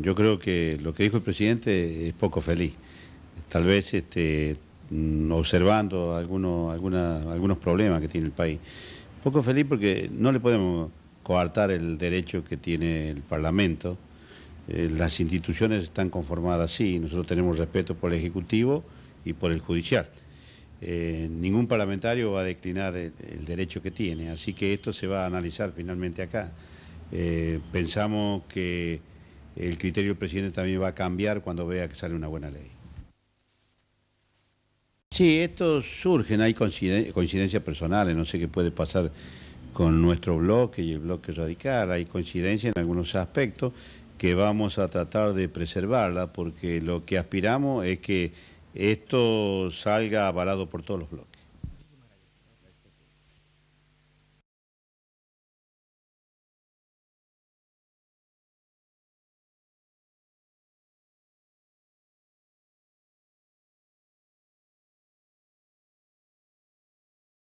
yo creo que lo que dijo el presidente es poco feliz. Tal vez este, mm, observando algunos, algunos problemas que tiene el país. Poco feliz porque no le podemos coartar el derecho que tiene el Parlamento. Eh, las instituciones están conformadas así, nosotros tenemos respeto por el Ejecutivo y por el Judicial. Eh, ningún parlamentario va a declinar el, derecho que tiene, así que esto se va a analizar finalmente acá. Eh, pensamos que el criterio del presidente también va a cambiar cuando vea que sale una buena ley. Sí, esto surgen, hay coincidencias personales, no sé qué puede pasar con nuestro bloque y el bloque radical, hay coincidencia en algunos aspectos que vamos a tratar de preservarla porque lo que aspiramos es que esto salga avalado por todos los bloques.